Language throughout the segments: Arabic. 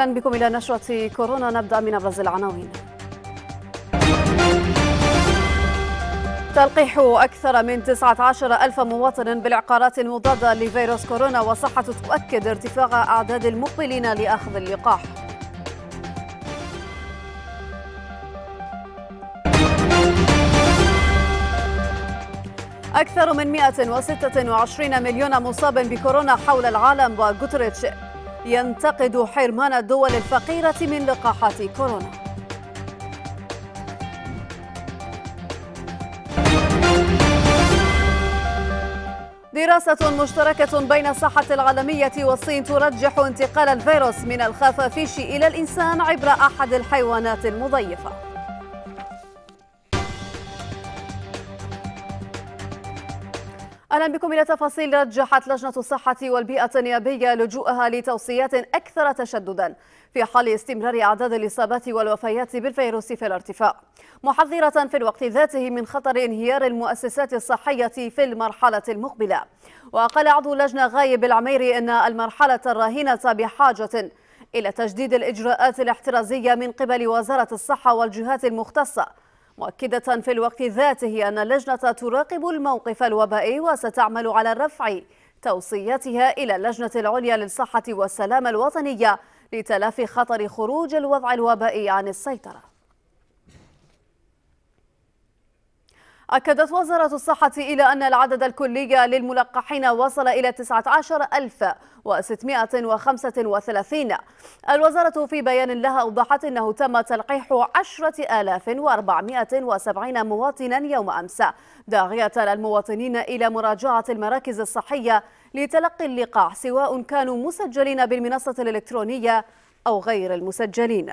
اهلا بكم الى نشره كورونا نبدا من ابرز العناوين تلقيح أكثر من 19 ألف مواطن بالعقارات المضادة لفيروس كورونا وصحة تؤكد ارتفاع أعداد المقبلين لأخذ اللقاح أكثر من 126 مليون مصاب بكورونا حول العالم وغوتريتش ينتقد حرمان الدول الفقيرة من لقاحات كورونا دراسة مشتركة بين الصحة العالمية والصين ترجح انتقال الفيروس من الخفافيش إلى الإنسان عبر أحد الحيوانات المضيفة أهلا بكم إلى تفاصيل رجحت لجنة الصحة والبيئة النيابية لجوءها لتوصيات أكثر تشددا في حال استمرار أعداد الإصابات والوفيات بالفيروس في الارتفاع محذرة في الوقت ذاته من خطر انهيار المؤسسات الصحية في المرحلة المقبلة وقال عضو اللجنه غايب العميري أن المرحلة الراهنة بحاجة إلى تجديد الإجراءات الاحترازية من قبل وزارة الصحة والجهات المختصة مؤكدة في الوقت ذاته أن اللجنة تراقب الموقف الوبائي وستعمل على رفع توصياتها إلى اللجنة العليا للصحة والسلامة الوطنية لتلافي خطر خروج الوضع الوبائي عن السيطرة أكدت وزارة الصحة إلى أن العدد الكلي للملقحين وصل إلى 19635 الوزارة في بيان لها أوضحت أنه تم تلقيح 10470 مواطنا يوم أمس داعية المواطنين إلى مراجعة المراكز الصحية لتلقي اللقاح سواء كانوا مسجلين بالمنصة الإلكترونية أو غير المسجلين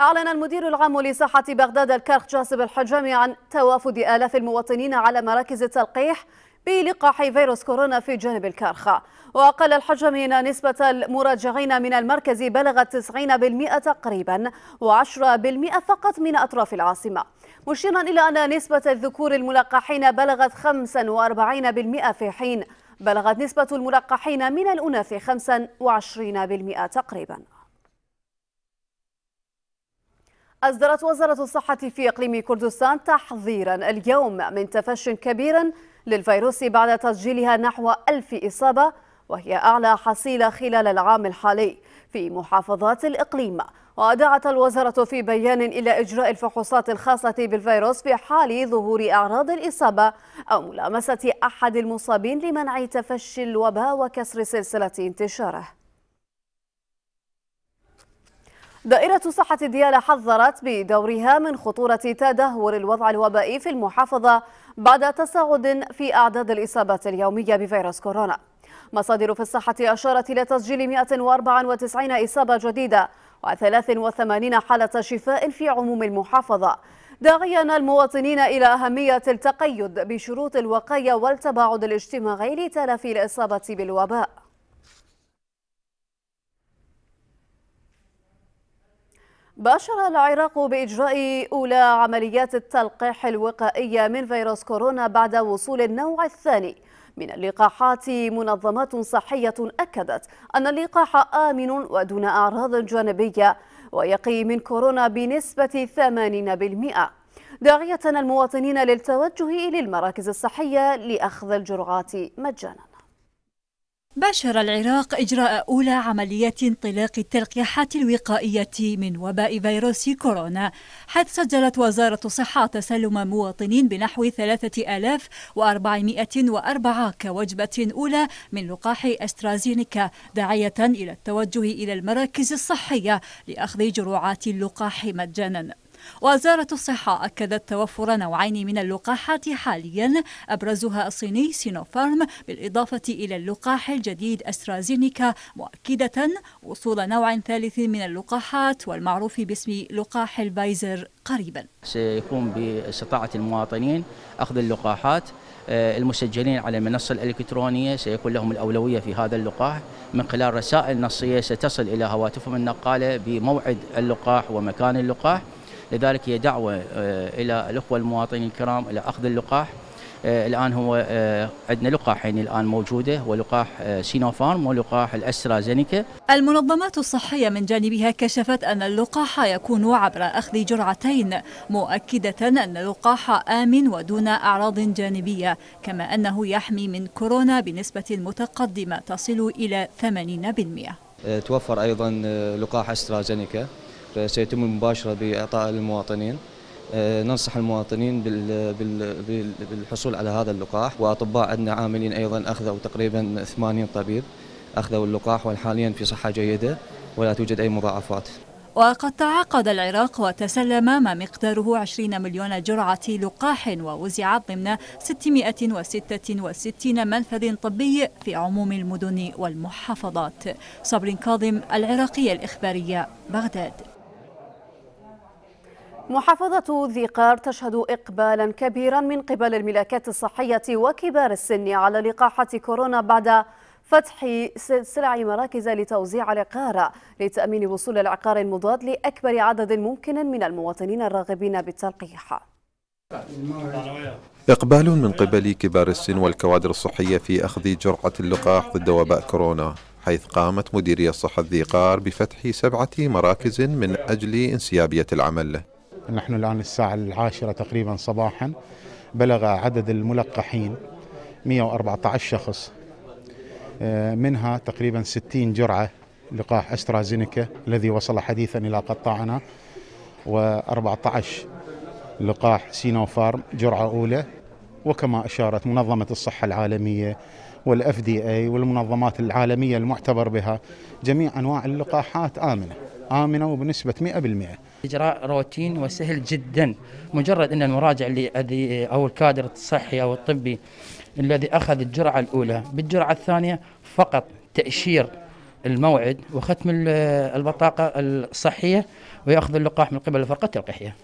أعلن المدير العام لصحة بغداد الكرخ جاسب الحجامي عن توافد آلاف المواطنين على مراكز التلقيح بلقاح فيروس كورونا في جانب الكرخ وقال الحجامي أن نسبة المراجعين من المركز بلغت 90% تقريبا و10% فقط من أطراف العاصمة مشيرا إلى أن نسبة الذكور الملقحين بلغت 45% في حين بلغت نسبة الملقحين من الأناث 25% تقريبا أصدرت وزارة الصحة في إقليم كردستان تحذيرا اليوم من تفش كبير للفيروس بعد تسجيلها نحو ألف إصابة وهي أعلى حصيلة خلال العام الحالي في محافظات الإقليم ودعت الوزارة في بيان إلى إجراء الفحوصات الخاصة بالفيروس في حال ظهور أعراض الإصابة أو ملامسة أحد المصابين لمنع تفشي الوباء وكسر سلسلة انتشاره دائرة صحة ديالى حذرت بدورها من خطورة تدهور الوضع الوبائي في المحافظة بعد تصاعد في أعداد الإصابات اليومية بفيروس كورونا مصادر في الصحة أشارت إلى تسجيل 194 إصابة جديدة و83 حالة شفاء في عموم المحافظة داعيا المواطنين إلى أهمية التقيد بشروط الوقاية والتباعد الاجتماعي لتلافي الإصابة بالوباء باشر العراق بإجراء أولى عمليات التلقيح الوقائية من فيروس كورونا بعد وصول النوع الثاني من اللقاحات منظمات صحية أكدت أن اللقاح آمن ودون أعراض جانبية ويقي من كورونا بنسبة 80% داعية المواطنين للتوجه إلى المراكز الصحية لأخذ الجرعات مجاناً باشر العراق إجراء أولى عمليات انطلاق التلقيحات الوقائية من وباء فيروس كورونا حيث سجلت وزارة الصحة تسلم مواطنين بنحو 3404 كوجبة أولى من لقاح أسترازينيكا داعية إلى التوجه إلى المراكز الصحية لأخذ جرعات اللقاح مجاناً وزارة الصحة أكدت توفر نوعين من اللقاحات حاليا أبرزها الصيني سينوفارم بالإضافة إلى اللقاح الجديد أسترازينيكا مؤكدة وصول نوع ثالث من اللقاحات والمعروف باسم لقاح الفايزر قريبا سيكون باستطاعة المواطنين أخذ اللقاحات آه، المسجلين على المنصة الإلكترونية سيكون لهم الأولوية في هذا اللقاح من خلال رسائل نصية ستصل إلى هواتفهم النقالة بموعد اللقاح ومكان اللقاح لذلك هي دعوة آه، إلى الأخوة المواطنين الكرام إلى أخذ اللقاح آه، الآن هو آه، عندنا لقاحين يعني الآن موجودة هو لقاح سينوفارم ولقاح الأسترازينيكا المنظمات الصحية من جانبها كشفت أن اللقاح يكون عبر أخذ جرعتين مؤكدة أن اللقاح آمن ودون أعراض جانبية كما أنه يحمي من كورونا بنسبة متقدمة تصل إلى 80% توفر أيضا لقاح أسترازينيكا فسيتم المباشرة بإعطاء للمواطنين آه، ننصح المواطنين بالحصول على هذا اللقاح وأطباء عندنا عاملين أيضا أخذوا تقريبا 80 طبيب أخذوا اللقاح وحاليا في صحة جيدة ولا توجد أي مضاعفات وقد تعاقد العراق وتسلم ما مقداره 20 مليون جرعة لقاح ووزع ضمن 666 منفذ طبي في عموم المدن والمحافظات صبر كاظم العراقية الإخبارية بغداد محافظة ذي قار تشهد إقبالا كبيرا من قبل الملاكات الصحية وكبار السن على لقاحة كورونا بعد فتح سلع مراكز لتوزيع العقار لتأمين وصول العقار المضاد لأكبر عدد ممكن من المواطنين الراغبين بالتلقيح إقبال من قبل كبار السن والكوادر الصحية في أخذ جرعة اللقاح ضد وباء كورونا حيث قامت مديرية صحة ذي قار بفتح سبعة مراكز من أجل انسيابية العمل نحن الآن الساعة العاشرة تقريبا صباحا بلغ عدد الملقحين 114 شخص آه، منها تقريبا 60 جرعة لقاح أسترازينيكا الذي وصل حديثا إلى قطاعنا و14 لقاح سينوفارم جرعة أولى وكما أشارت منظمة الصحة العالمية والاف دي اي والمنظمات العالميه المعتبر بها جميع انواع اللقاحات امنه امنه وبنسبه 100% إجراء روتين وسهل جدا مجرد أن المراجع اللي أو الكادر الصحي أو الطبي الذي أخذ الجرعة الأولى بالجرعة الثانية فقط تأشير الموعد وختم البطاقة الصحية ويأخذ اللقاح من قبل الفرقة التلقيحية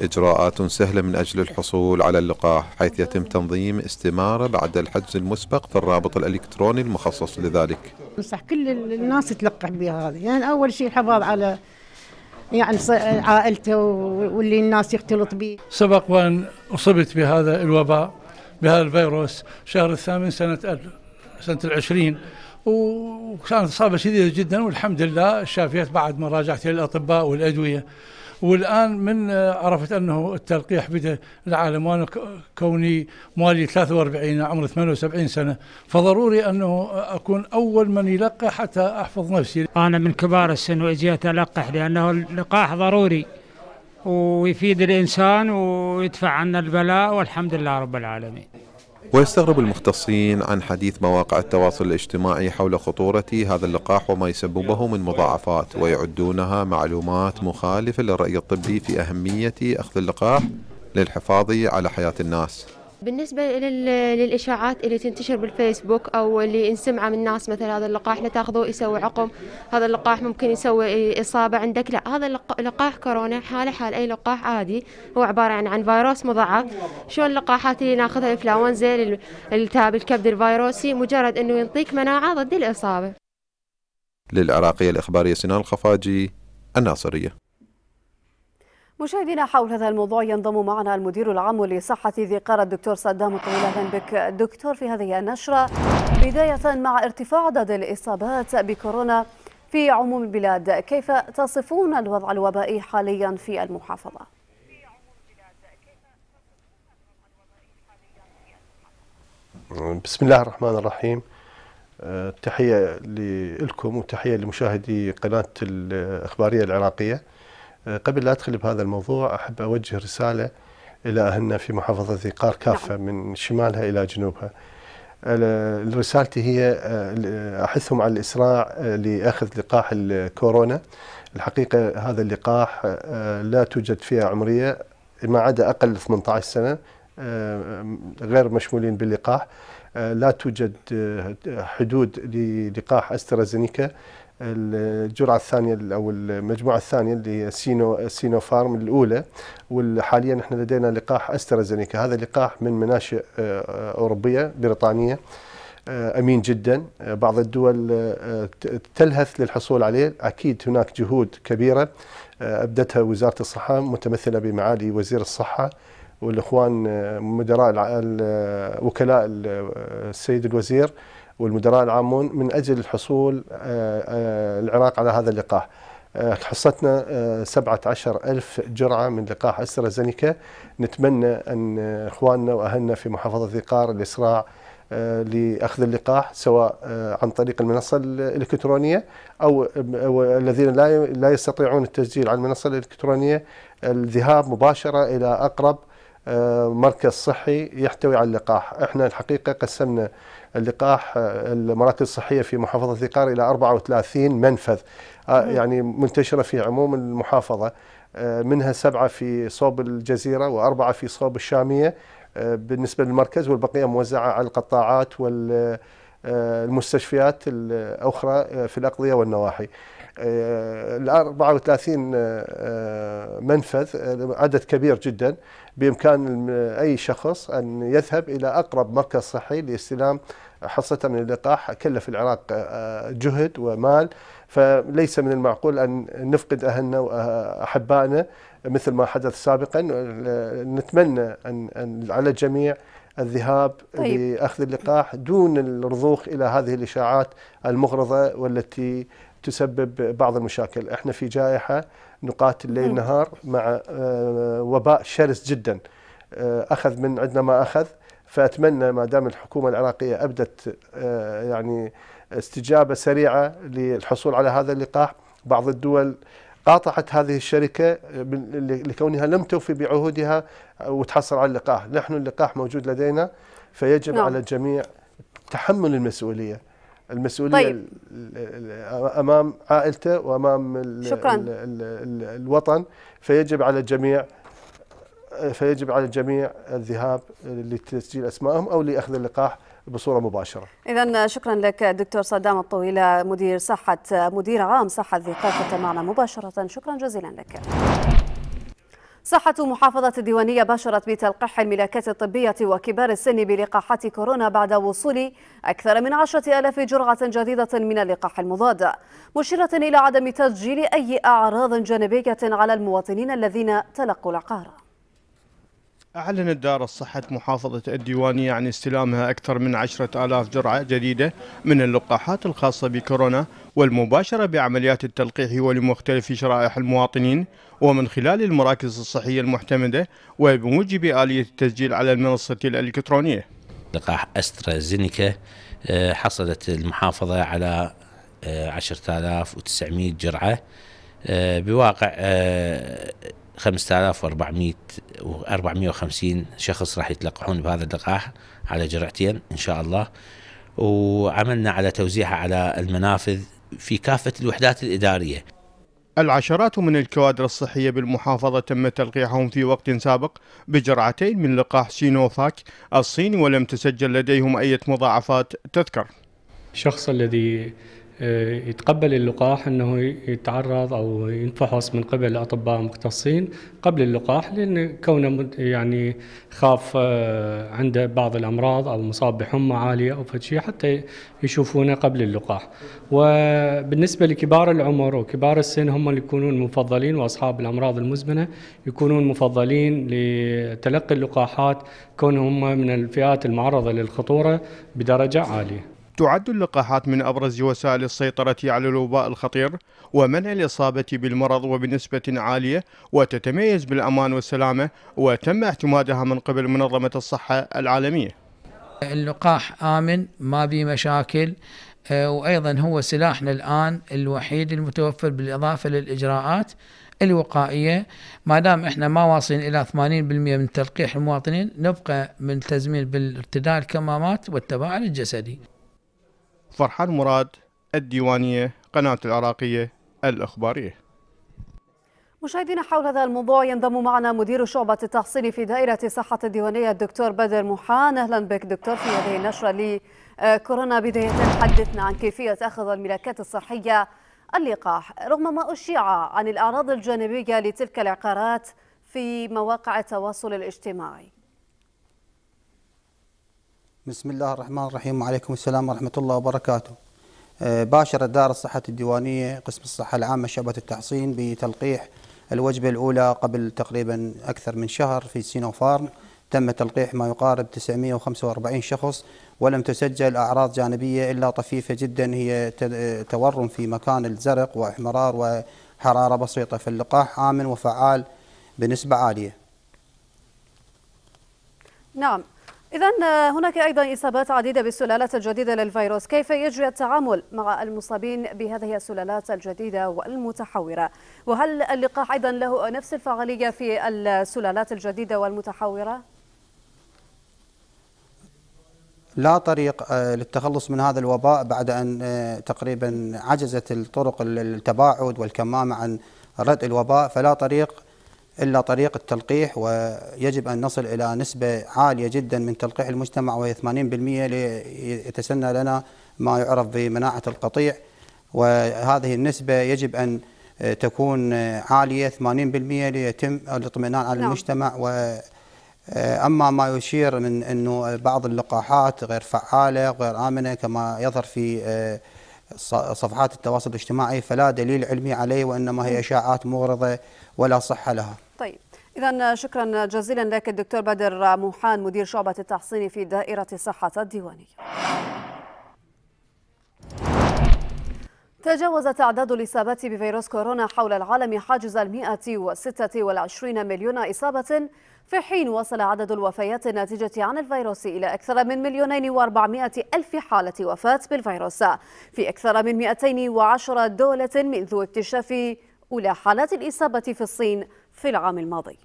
إجراءات سهلة من أجل الحصول على اللقاح حيث يتم تنظيم استمارة بعد الحجز المسبق في الرابط الإلكتروني المخصص لذلك انصح كل الناس تلقح بها هذه يعني أول شيء الحفاظ على يعني عائلته واللي الناس يختلط به سبق وأن أصبت بهذا الوباء بهذا الفيروس شهر الثامن سنة سنة العشرين وكانت إصابة شديدة جدا والحمد لله شافيت بعد ما راجعت للاطباء الأطباء والأدوية والان من آه، عرفت انه التلقيح بدا العالم وانا كوني مالي 43 عمري 78 سنه فضروري انه اكون اول من يلقح حتى احفظ نفسي. انا من كبار السن واجيت القح لانه اللقاح ضروري ويفيد الانسان ويدفع عنا البلاء والحمد لله رب العالمين. ويستغرب المختصين عن حديث مواقع التواصل الاجتماعي حول خطورة هذا اللقاح وما يسببه من مضاعفات ويعدونها معلومات مخالفة للرأي الطبي في أهمية أخذ اللقاح للحفاظ على حياة الناس بالنسبه للاشاعات اللي تنتشر بالفيسبوك او اللي نسمعه من الناس مثلا هذا اللقاح لا تاخذه يسوي عقم هذا اللقاح ممكن يسوي اصابه عندك لا هذا لقاح كورونا حاله حال اي لقاح عادي هو عباره عن عن فيروس مضاعف شلون اللقاحات اللي ناخذها الانفلونزا التاب الكبد الفيروسي مجرد انه يعطيك مناعه ضد الاصابه للعراقيه الاخباريه سنان الخفاجي الناصريه مشاهدينا حول هذا الموضوع ينضم معنا المدير العام لصحة ذي قارة الدكتور صدام طويل أهلا بك دكتور في هذه النشرة بداية مع ارتفاع عدد الإصابات بكورونا في عموم البلاد كيف تصفون الوضع الوبائي حاليا في المحافظة؟ بسم الله الرحمن الرحيم أه، تحية لكم وتحية لمشاهدي قناة الإخبارية العراقية آه، قبل لا أدخل بهذا الموضوع أحب أوجه رسالة إلى أهلنا في محافظة قار كافة نعم. من شمالها إلى جنوبها رسالتي هي آه، أحثهم على الإسراع آه، لأخذ لقاح الكورونا الحقيقة هذا اللقاح لا توجد فيها عمرية ما عدا أقل 18 سنة غير مشمولين باللقاح لا توجد حدود للقاح استرازينيكا الجرعه الثانيه او المجموعه الثانيه اللي هي سينو سينو فارم الاولى وحاليا احنا لدينا لقاح استرازينيكا هذا لقاح من مناشئ آه، آه، اوروبيه بريطانيه آه، امين جدا بعض الدول تلهث للحصول عليه اكيد هناك جهود كبيره ابدتها وزاره الصحه متمثله بمعالي وزير الصحه والاخوان مدراء وكلاء السيد الوزير والمدراء العامون من أجل الحصول آه، آه، العراق على هذا اللقاح آه، حصتنا 17 ألف جرعة من لقاح أسترازينيكا نتمنى أن إخواننا وأهلنا في محافظة ذقار الإسراع لأخذ اللقاح سواء عن طريق المنصة الإلكترونية أو الذين لا لا يستطيعون التسجيل على المنصة الإلكترونية الذهاب مباشرة إلى أقرب مركز صحي يحتوي على اللقاح احنا الحقيقة قسمنا اللقاح المراكز الصحيه في محافظه قار الى 34 منفذ آه، يعني منتشره في عموم المحافظه آه، منها سبعه في صوب الجزيره واربعه في صوب الشاميه آه، بالنسبه للمركز والبقيه موزعه على القطاعات والمستشفيات الأخرى في الأقضية والنواحي ال 34 منفذ عدد كبير جدا بإمكان أي شخص أن يذهب إلى أقرب مركز صحي لاستلام حصته من اللقاح كلف العراق آه، جهد ومال فليس من المعقول أن نفقد أهلنا وأحبائنا مثل ما حدث سابقا نتمنى أن على الجميع الذهاب طيب. لأخذ اللقاح دون الرضوخ إلى هذه الإشاعات المغرضة والتي تسبب بعض المشاكل احنا في جائحة نقاتل ليل نهار مع آه، وباء شرس جدا آه، أخذ من عندنا ما أخذ فاتمنى ما دام الحكومه العراقيه ابدت آه، يعني استجابه سريعه للحصول على هذا اللقاح بعض الدول قاطعت هذه الشركة آه، لكونها لم توفي بعهودها آه، وتحصل على اللقاح نحن اللقاح موجود لدينا فيجب نعم. على الجميع تحمل المسؤولية المسؤولية طيب. أمام عائلته وأمام شكرا. الـ الـ الـ الوطن فيجب على الجميع فيجب على الجميع الذهاب لتسجيل اسمائهم او لاخذ اللقاح بصوره مباشره. اذا شكرا لك دكتور صدام الطويله مدير صحه مدير عام صحه ذي قافه معنا مباشره شكرا جزيلا لك. صحة محافظة الديوانية باشرت بتلقيح الملاكات الطبية وكبار السن بلقاحات كورونا بعد وصول أكثر من عشرة ألاف جرعة جديدة من اللقاح المضاد مشيرة إلى عدم تسجيل أي أعراض جانبية على المواطنين الذين تلقوا العقار. أعلنت دار الصحة محافظة الديوانية عن استلامها أكثر من عشرة آلاف جرعة جديدة من اللقاحات الخاصة بكورونا والمباشرة بعمليات التلقيح ولمختلف شرائح المواطنين ومن خلال المراكز الصحية المعتمدة وبموجب آلية التسجيل على المنصة الإلكترونية لقاح أسترازينيكا آه، حصلت المحافظة على 10900 آه، جرعة آه، بواقع 5400 و 450 شخص راح يتلقحون بهذا اللقاح على جرعتين ان شاء الله وعملنا على توزيعها على المنافذ في كافه الوحدات الاداريه. العشرات من الكوادر الصحيه بالمحافظه تم تلقيحهم في وقت سابق بجرعتين من لقاح سينوفاك الصيني ولم تسجل لديهم اي مضاعفات تذكر. الشخص الذي آه، يتقبل اللقاح انه يتعرض او ينفحص من قبل اطباء مختصين قبل اللقاح لان كونه يعني خاف آه، عنده بعض الامراض او مصاب بحمى عاليه او فشي حتى يشوفونه قبل اللقاح. وبالنسبه لكبار العمر وكبار السن هم اللي يكونون مفضلين واصحاب الامراض المزمنه يكونون مفضلين لتلقي اللقاحات كونهم من الفئات المعرضه للخطوره بدرجه عاليه. تعد اللقاحات من أبرز وسائل السيطرة على الوباء الخطير ومنع الإصابة بالمرض وبنسبة عالية وتتميز بالأمان والسلامة وتم اعتمادها من قبل منظمة الصحة العالمية اللقاح آمن ما به مشاكل آه، وأيضا هو سلاحنا الآن الوحيد المتوفر بالإضافة للإجراءات الوقائيه ما دام احنا ما واصلين الى 80% من تلقيح المواطنين نبقى ملتزمين بالارتداء الكمامات والتباعد الجسدي فرحان مراد الديوانية قناة العراقية الأخبارية مشاهدينا حول هذا الموضوع ينضم معنا مدير شعبة التحصيل في دائرة صحة الديوانية الدكتور بدر محان أهلا بك دكتور في هذه النشرة لكورونا بداية حدثنا عن كيفية أخذ الملاكات الصحية اللقاح رغم ما أشيع عن الأعراض الجانبية لتلك العقارات في مواقع التواصل الاجتماعي بسم الله الرحمن الرحيم وعليكم السلام ورحمة الله وبركاته باشرت دار الصحة الديوانية قسم الصحة العامة شعبة التحصين بتلقيح الوجبة الأولى قبل تقريبا أكثر من شهر في سينوفارم تم تلقيح ما يقارب 945 شخص ولم تسجل أعراض جانبية إلا طفيفة جدا هي تورم في مكان الزرق واحمرار وحرارة بسيطة فاللقاح آمن وفعال بنسبة عالية نعم إذا آه، هناك أيضا إصابات عديدة بالسلالات الجديدة للفيروس، كيف يجري التعامل مع المصابين بهذه السلالات الجديدة والمتحورة؟ وهل اللقاح أيضا له نفس الفعالية في السلالات الجديدة والمتحورة؟ لا طريق آه، للتخلص من هذا الوباء بعد أن آه، تقريبا عجزت الطرق التباعد والكمامة عن ردء الوباء فلا طريق إلا طريق التلقيح ويجب أن نصل إلى نسبة عالية جدا من تلقيح المجتمع وهي 80% ليتسنى لنا ما يعرف بمناعة القطيع وهذه النسبة يجب أن تكون عالية 80% ليتم الاطمئنان على نعم. المجتمع و آه، أما ما يشير من أنه بعض اللقاحات غير فعالة وغير آمنة كما يظهر في آه، صفحات التواصل الاجتماعي فلا دليل علمي عليه وإنما هي نعم. إشاعات مغرضة ولا صحة لها طيب إذا شكرا جزيلا لك الدكتور بدر موحان مدير شعبة التحصين في دائرة صحة الديوانية تجاوز تعداد الإصابات بفيروس كورونا حول العالم حاجز المائة وستة والعشرين مليون إصابة في حين وصل عدد الوفيات الناتجة عن الفيروس إلى أكثر من مليونين وأربعمائة ألف حالة وفاة بالفيروس في أكثر من 210 دولة منذ اكتشاف أولى حالات الإصابة في الصين في العام الماضي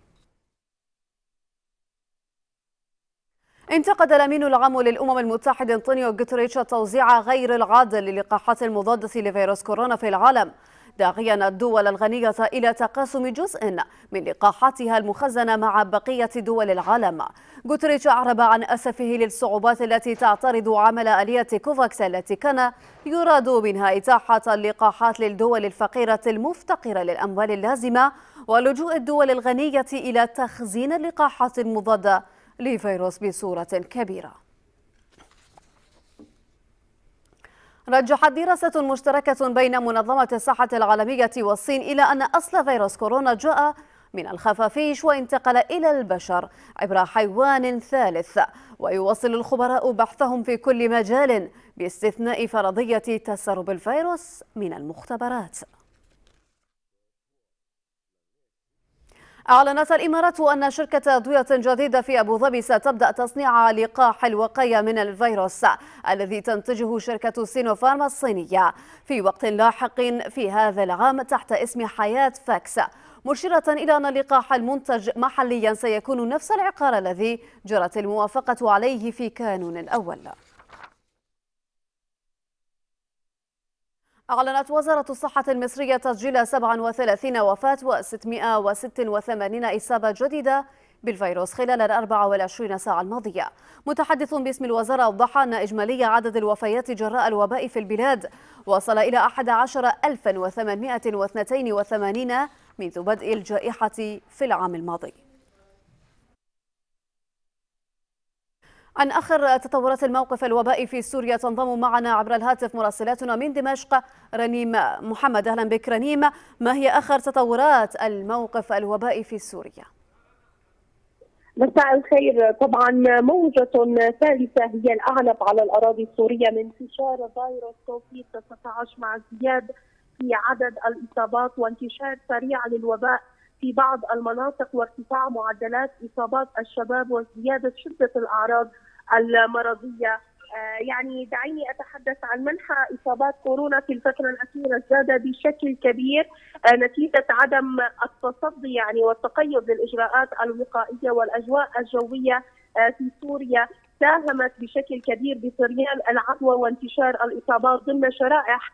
انتقد الامين العام للامم المتحده انطونيو غوتريتش التوزيع غير العادل للقاحات المضاده لفيروس كورونا في العالم داعيا الدول الغنية إلى تقاسم جزء من لقاحاتها المخزنة مع بقية دول العالم غوتريتش أعرب عن أسفه للصعوبات التي تعترض عمل آلية كوفاكس التي كان يراد منها إتاحة اللقاحات للدول الفقيرة المفتقرة للأموال اللازمة ولجوء الدول الغنية إلى تخزين اللقاحات المضادة لفيروس بصورة كبيرة رجحت دراسة مشتركة بين منظمة الصحة العالمية والصين إلى أن أصل فيروس كورونا جاء من الخفافيش وانتقل إلى البشر عبر حيوان ثالث ويواصل الخبراء بحثهم في كل مجال باستثناء فرضية تسرب الفيروس من المختبرات أعلنت الإمارات أن شركة أدوية جديدة في أبو ظبي ستبدأ تصنيع لقاح الوقاية من الفيروس الذي تنتجه شركة سينوفارما الصينية في وقت لاحق في هذا العام تحت اسم حياة فاكس مشيرة إلى أن اللقاح المنتج محليا سيكون نفس العقار الذي جرت الموافقة عليه في كانون الأول أعلنت وزارة الصحة المصرية تسجيل 37 وفاة و686 إصابة جديدة بالفيروس خلال ال 24 ساعة الماضية. متحدث باسم الوزارة أوضح أن إجمالي عدد الوفيات جراء الوباء في البلاد وصل إلى 11882 منذ بدء الجائحة في العام الماضي. عن آخر تطورات الموقف الوبائي في سوريا تنضم معنا عبر الهاتف مراسلاتنا من دمشق رنيم محمد أهلا بك رنيم ما هي آخر تطورات الموقف الوبائي في سوريا؟ مساء الخير طبعا موجة ثالثة هي الأعلب على الأراضي السورية من انتشار فيروس كوفيد 19 مع ازدياد في عدد الإصابات وانتشار سريع للوباء في بعض المناطق وارتفاع معدلات اصابات الشباب وزياده شده الاعراض المرضيه آه، يعني دعيني اتحدث عن منحى اصابات كورونا في الفتره الاخيره زاد بشكل كبير آه، نتيجه عدم التصدي يعني والتقيد للاجراءات الوقائيه والاجواء الجويه آه، في سوريا ساهمت بشكل كبير بسريان العدوى وانتشار الاصابات ضمن شرائح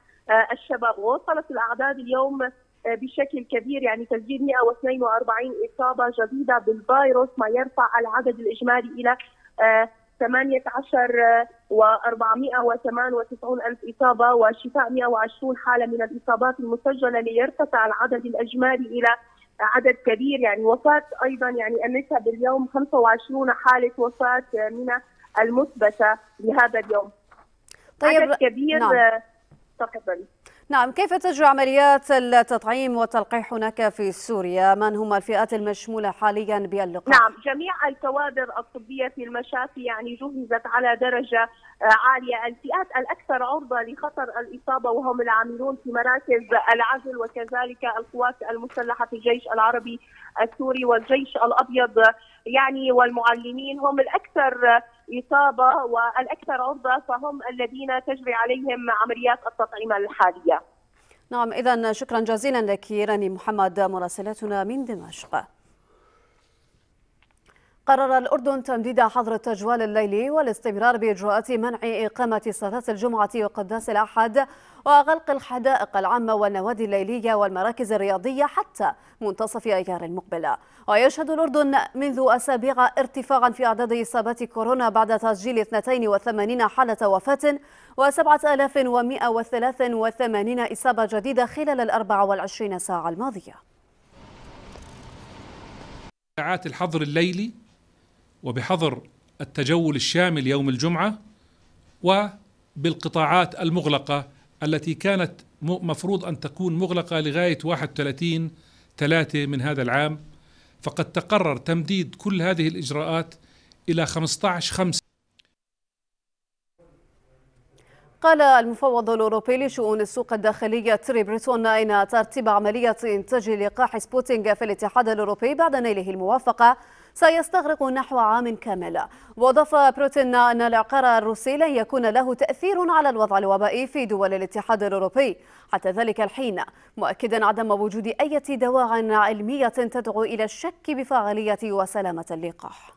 الشباب وصلت الاعداد اليوم آه، بشكل كبير يعني تسجيل 142 إصابة جديدة بالفيروس ما يرفع العدد الإجمالي إلى 18 آه، و498 ألف إصابة وشفاء 120 حالة من الإصابات المسجلة ليرتفع العدد الإجمالي إلى عدد كبير يعني وفاة أيضا يعني النسب اليوم 25 حالة وفاة من المثبتة لهذا اليوم طيب عدد كبير نعم. آه، تقبل. نعم كيف تجري عمليات التطعيم والتلقيح هناك في سوريا من هم الفئات المشمولة حاليا باللقاح نعم جميع الكوادر الطبية في المشافي يعني جهزت على درجة آه، عالية الفئات الأكثر عرضة لخطر الإصابة وهم العاملون في مراكز العزل وكذلك القوات المسلحة في الجيش العربي السوري والجيش الأبيض يعني والمعلمين هم الأكثر آه، إصابة والأكثر عرضة فهم الذين تجري عليهم عمليات التطعيم الحالية نعم إذا شكرا جزيلا لك راني محمد مراسلتنا من دمشق قرر الأردن تمديد حظر التجوال الليلي والاستمرار بإجراءات منع إقامة صلاة الجمعة وقداس الأحد وغلق الحدائق العامة والنوادي الليلية والمراكز الرياضية حتى منتصف أيار المقبلة ويشهد الأردن منذ أسابيع ارتفاعا في أعداد إصابات كورونا بعد تسجيل 82 حالة وفاة و7183 إصابة جديدة خلال ال 24 ساعة الماضية ساعات الحظر الليلي وبحظر التجول الشامل يوم الجمعه وبالقطاعات المغلقه التي كانت مفروض ان تكون مغلقه لغايه 31 3 من هذا العام فقد تقرر تمديد كل هذه الاجراءات الى 15 5 قال المفوض الأوروبي لشؤون السوق الداخلية تري بريتون إن ترتيب عملية إنتاج لقاح سبوتينغ في الاتحاد الأوروبي بعد نيله الموافقة سيستغرق نحو عام كامل وأضاف بروتين أن العقار الروسي لن يكون له تأثير على الوضع الوبائي في دول الاتحاد الأوروبي حتى ذلك الحين مؤكدا عدم وجود أي دواع علمية تدعو إلى الشك بفعالية وسلامة اللقاح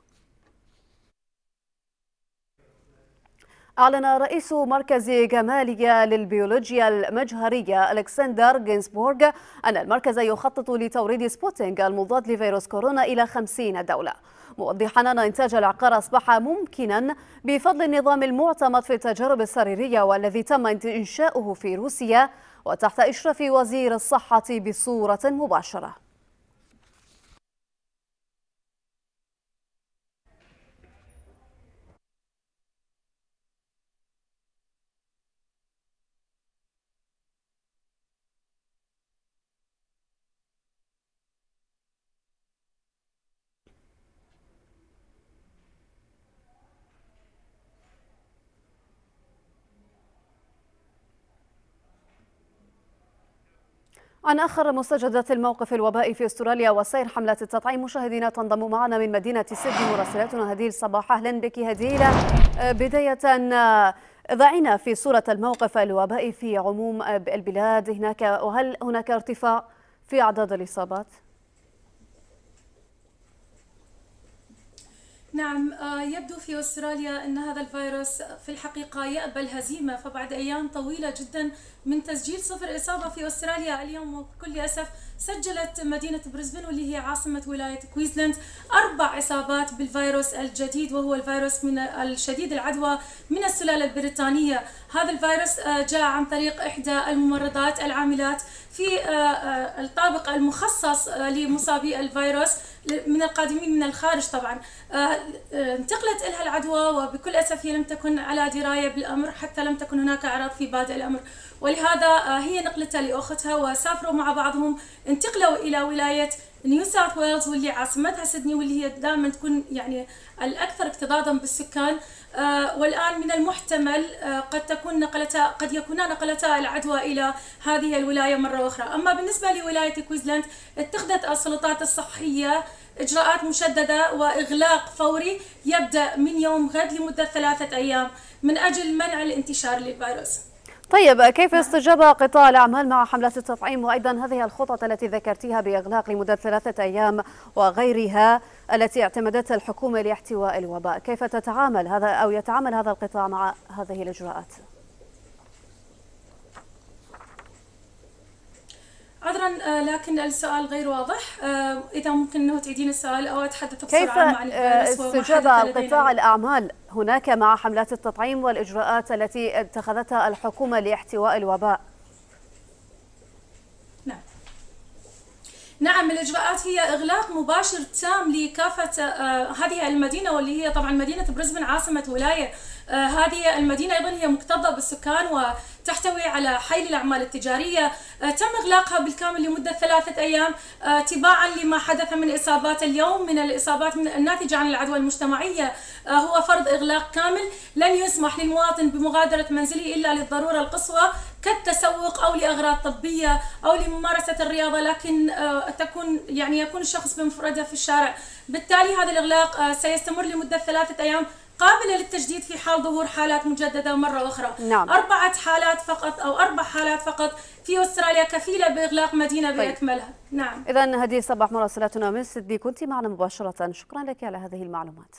أعلن رئيس مركز جماليا للبيولوجيا المجهرية ألكسندر جينسبورغ أن المركز يخطط لتوريد سبوتينغ المضاد لفيروس كورونا إلى 50 دولة موضحا أن إنتاج العقار أصبح ممكنا بفضل النظام المعتمد في التجارب السريرية والذي تم إنشاؤه في روسيا وتحت إشراف وزير الصحة بصورة مباشرة عن آخر مستجدات الموقف الوبائي في أستراليا وسير حملة التطعيم مشاهدينا تنضم معنا من مدينة سيدني مراسلتنا هديل صباح أهلا بك هديل آه، بداية آه، ضعينا في صورة الموقف الوبائي في عموم البلاد هناك وهل هناك ارتفاع في أعداد الإصابات؟ نعم آه، يبدو في استراليا ان هذا الفيروس في الحقيقه يأبى الهزيمه فبعد ايام طويله جدا من تسجيل صفر اصابه في استراليا اليوم وبكل اسف سجلت مدينة بريسبن واللي هي عاصمة ولاية كويزلاند أربع إصابات بالفيروس الجديد وهو الفيروس من الشديد العدوى من السلالة البريطانية هذا الفيروس آه، جاء عن طريق إحدى الممرضات العاملات في آه، آه، الطابق المخصص لمصابي الفيروس من القادمين من الخارج طبعا انتقلت لها العدوى وبكل أسف هي لم تكن على دراية بالأمر حتى لم تكن هناك أعراض في بادئ الأمر ولهذا آه، هي نقلتها لأختها وسافروا مع بعضهم انتقلوا إلى ولاية نيو ساوث ويلز واللي عاصمتها سيدني واللي هي دائما تكون يعني الأكثر اكتضاضا بالسكان آه، والآن من المحتمل آه، قد تكون نقلتها قد يكونا نقلتها العدوى إلى هذه الولاية مرة أخرى أما بالنسبة لولاية كويزلاند اتخذت السلطات الصحية إجراءات مشددة وإغلاق فوري يبدأ من يوم غد لمدة ثلاثة أيام من أجل منع الانتشار للفيروس طيب كيف استجاب قطاع الأعمال مع حملات التطعيم وأيضا هذه الخطط التي ذكرتيها بإغلاق لمدة ثلاثة أيام وغيرها التي اعتمدتها الحكومة لاحتواء الوباء كيف تتعامل هذا أو يتعامل هذا القطاع مع هذه الإجراءات؟ عذرا آه، لكن السؤال غير واضح آه، اذا ممكن انه تعيدين السؤال او اتحدث بسرعه كيف مع آه، استجاب قطاع الاعمال هناك مع حملات التطعيم والاجراءات التي اتخذتها الحكومه لاحتواء الوباء؟ نعم. نعم الاجراءات هي اغلاق مباشر تام لكافه آه هذه المدينه واللي هي طبعا مدينه بريزبن عاصمه ولايه آه هذه المدينه ايضا هي مكتظه بالسكان و تحتوي على حيل الأعمال التجارية آه، تم إغلاقها بالكامل لمدة ثلاثة أيام آه، تباعا لما حدث من إصابات اليوم من الإصابات من الناتجة عن العدوى المجتمعية آه، هو فرض إغلاق كامل لن يسمح للمواطن بمغادرة منزله إلا للضرورة القصوى كالتسوق او لاغراض طبيه او لممارسه الرياضه لكن تكون يعني يكون الشخص بمفرده في الشارع، بالتالي هذا الاغلاق سيستمر لمده ثلاثه ايام قابلة للتجديد في حال ظهور حالات مجددة مرة أخرى نعم. أربعة حالات فقط أو أربع حالات فقط في أستراليا كفيلة بإغلاق مدينة طيب. بأكملها نعم إذا هذه صباح مراسلتنا من سيدني كنت معنا مباشرة شكرا لك على هذه المعلومات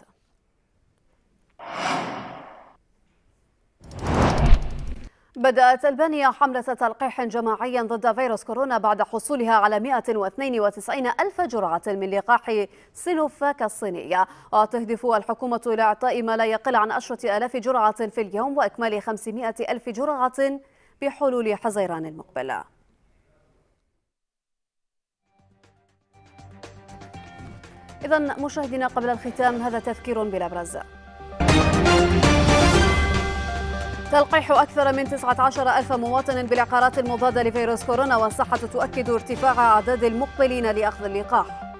بدأت ألبانيا حملة تلقيح جماعي ضد فيروس كورونا بعد حصولها على 192 ألف جرعة من لقاح سينوفاك الصينية وتهدف الحكومة إلى إعطاء ما لا يقل عن عشرة ألاف جرعة في اليوم وإكمال 500 ألف جرعة بحلول حزيران المقبلة إذا مشاهدينا قبل الختام هذا تذكير بالأبرز تلقيح أكثر من 19 ألف مواطن بالعقارات المضادة لفيروس كورونا والصحة تؤكد ارتفاع أعداد المقبلين لأخذ اللقاح